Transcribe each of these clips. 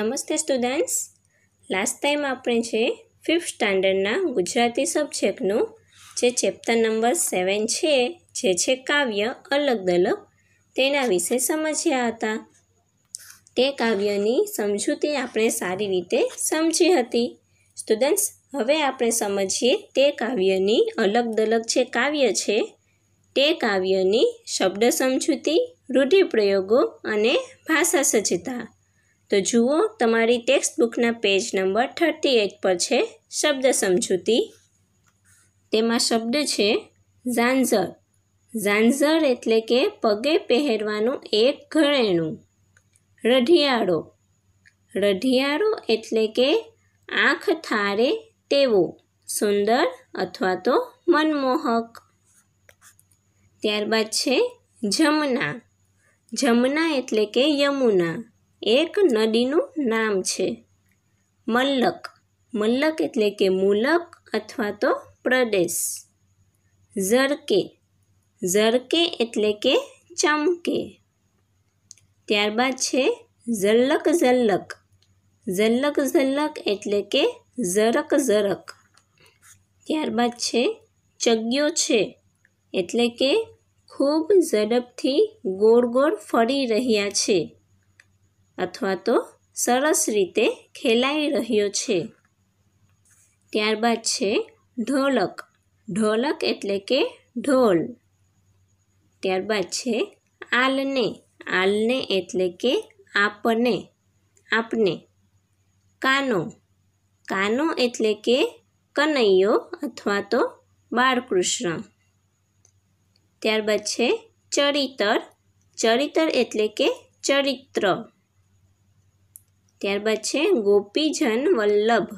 નમસ્તે students last time આપણે જે ફિફ્થ સ્ટાન્ડર્ડના ગુજરાતી સબ્જેક્ટનું જે ચેપ્ટર નંબર સેવન છે જે છે કાવ્ય અલગ દલગ તેના વિશે સમજ્યા હતા તે કાવ્યની સમજૂતી આપણે સારી રીતે સમજી હતી સ્ટુડન્ટ્સ હવે આપણે સમજીએ તે કાવ્યની અલગ દલગ જે કાવ્ય છે તે કાવ્યની શબ્દ સમજૂતી રૂઢિપ્રયોગો અને ભાષા સજ્જતા તો જુઓ તમારી ટેક્સ્ટ બુકના પેજ નંબર થર્ટી એટ પર છે શબ્દ સમજૂતી તેમાં શબ્દ છે ઝાંઝર ઝાંઝર એટલે કે પગે પહેરવાનું એક ઘરેણું રઢિયાળો રઢિયાળો એટલે કે આંખ થારે તેવો સુંદર અથવા તો મનમોહક ત્યારબાદ છે જમના જમના એટલે કે યમુના એક નદીનું નામ છે મલ્લક મલ્લક એટલે કે મુલક અથવા તો પ્રદેશ ઝરકે ઝરકે એટલે કે ચમકે ત્યારબાદ છે ઝલ્લક ઝલ્લક ઝલ્લક ઝલ્લક એટલે કે ઝરક ઝરક ત્યારબાદ છે ચગ્યો છે એટલે કે ખૂબ ઝડપથી ગોળ ગોળ ફરી રહ્યા છે અથવા તો સરસ રીતે ખેલાઈ રહ્યો છે ત્યારબાદ છે ઢોલક ઢોલક એટલે કે ઢોલ ત્યારબાદ છે આલને આલને એટલે કે આપને આપને કાનો કાનો એટલે કે કનૈયો અથવા તો બાળકૃષ્ણ ત્યારબાદ છે ચરિતર ચરિતર એટલે કે ચરિત્ર ત્યારબાદ છે ગોપીજન વલ્લભ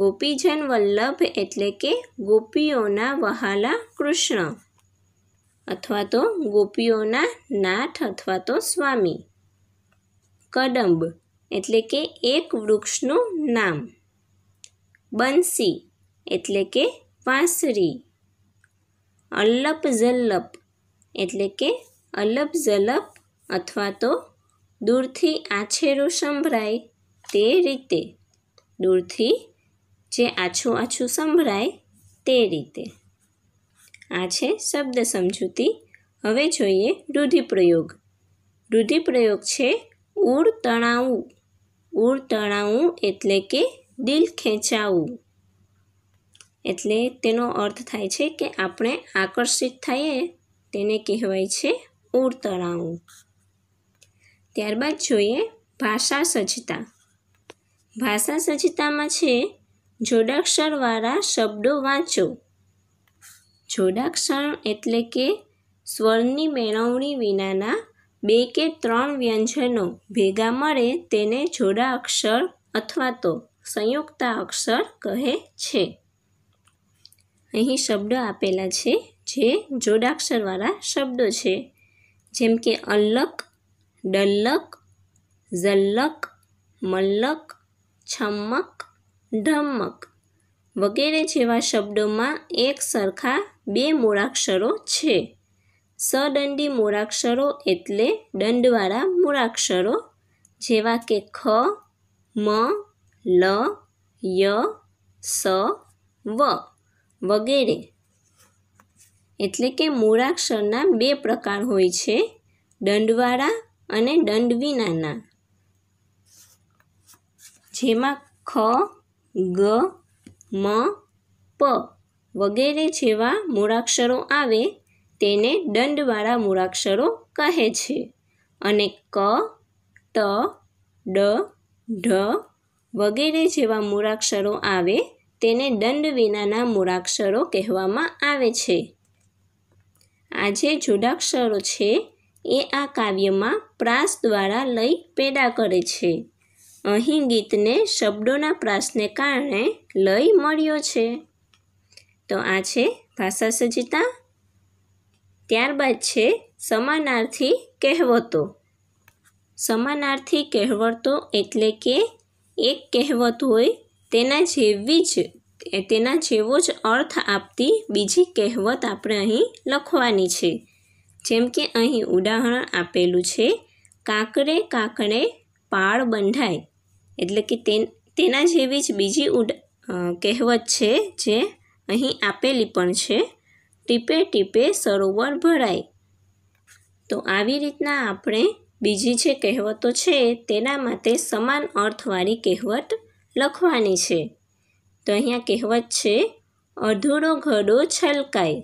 ગોપીજન વલ્લભ એટલે કે ગોપીઓના વહાલા કૃષ્ણ અથવા તો ગોપીઓના નાથ અથવા તો સ્વામી કદંબ એટલે કે એક વૃક્ષનું નામ બંસી એટલે કે વાંસરી અલ્લપ જલ્લપ એટલે કે અલપ જલપ અથવા તો દૂરથી આછેરું સંભળાય તે રીતે દૂરથી જે આછું આછું સંભળાય તે રીતે આ છે શબ્દ સમજૂતી હવે જોઈએ રૂઢિપ્રયોગ રૂઢિપ્રયોગ છે ઉડ તણાવું ઉડ તણાવું એટલે કે દિલ ખેંચાવું એટલે તેનો અર્થ થાય છે કે આપણે આકર્ષિત થઈએ તેને કહેવાય છે ઉડ તણાવું ત્યારબાદ જોઈએ ભાષા સજ્જતા ભાષા સજ્જતામાં છે જોડાક્ષરવાળા શબ્દો વાંચો જોડાક્ષર એટલે કે સ્વરની મેળવણી વિનાના બે કે ત્રણ વ્યંજનો ભેગા મળે તેને જોડા અક્ષર અથવા તો સંયુક્ત અક્ષર કહે છે અહીં શબ્દો આપેલા છે જે જોડાક્ષરવાળા શબ્દો છે જેમ કે અલ્લક ડલ્લક ઝલ્લક મલ્લક છમ્મક ઢમ્મક વગેરે જેવા શબ્દોમાં એક સરખા બે મૂળાક્ષરો છે સદંડી મૂળાક્ષરો એટલે દંડવાળા મૂળાક્ષરો જેવા કે ખ મ લ ય સ વ વગેરે એટલે કે મૂળાક્ષરના બે પ્રકાર હોય છે દંડવાળા અને દંડ વિનાના જેમાં ખ ગ મ પ વગેરે જેવા મૂળાક્ષરો આવે તેને દંડવાળા મૂળાક્ષરો કહે છે અને ક ત ડ ઢ વગેરે જેવા મૂળાક્ષરો આવે તેને દંડ વિનાના મૂળાક્ષરો કહેવામાં આવે છે આ જે જોડાક્ષરો છે એ આ કાવ્યમાં પ્રાસ દ્વારા લય પેદા કરે છે અહીં ગીતને શબ્દોના પ્રાસને કારણે લય મળ્યો છે તો આ છે ભાષા સજ્જતા ત્યારબાદ છે સમાનાર્થી કહેવતો સમાનાર્થી કહેવતો એટલે કે એક કહેવત હોય તેના જેવી જ તેના જેવો જ અર્થ આપતી બીજી કહેવત આપણે અહીં લખવાની છે જેમ કે અહીં ઉદાહરણ આપેલું છે કાંકરે કાંકરે પાળ બંધાય એટલે કે તેના જેવી જ બીજી ઉડ કહેવત છે જે અહીં આપેલી પણ છે ટીપે ટીપે સરોવર ભરાય તો આવી રીતના આપણે બીજી જે કહેવતો છે તેના માટે સમાન અર્થવાળી કહેવત લખવાની છે તો અહીંયા કહેવત છે અધૂરો ઘડો છલકાય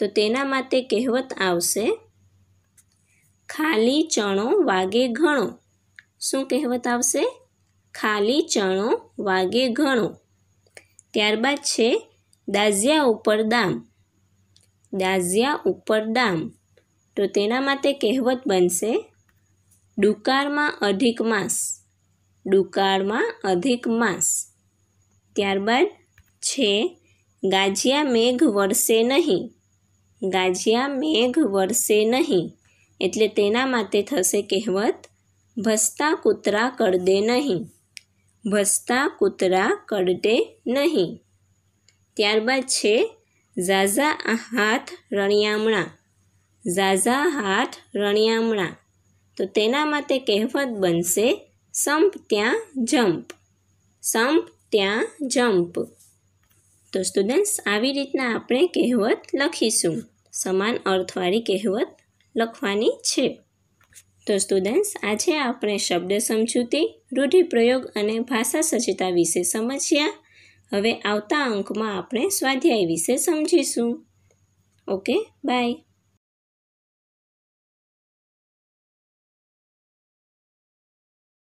તો તેના માટે કહેવત આવશે ખાલી ચણો વાગે ઘણો શું કહેવત આવશે ખાલી ચણો વાગે ઘણો ત્યારબાદ છે દાઝિયા ઉપર દામ દાઝિયા ઉપર દામ તો તેના માટે કહેવત બનશે ડુકાળમાં અધિક માસ ડુકાળમાં અધિક માસ ત્યારબાદ છે ગાજિયા મેઘ વરસે નહીં ગાજિયા મેઘ વરસે નહીં એટલે તેના માટે થશે કહેવત ભસતા કૂતરા કડદે નહીં ભસતા કૂતરા કડદે નહીં ત્યારબાદ છે ઝાઝા હાથ રણિયામણા ઝાઝા હાથ રણિયામણા તો તેના માટે કહેવત બનશે સંપ ત્યાં જમ્પ સંપ ત્યાં જમ્પ તો સ્ટુડન્ટ્સ આવી રીતના આપણે કહેવત લખીશું સમાન અર્થવાળી કહેવત લખવાની છે તો સ્ટુડન્ટ્સ આજે આપણે શબ્દ સમજૂતી રૂઢિપ્રયોગ અને ભાષા સજ્જતા વિશે સમજ્યા હવે આવતા અંકમાં આપણે સ્વાધ્યાય વિશે સમજીશું ઓકે બાય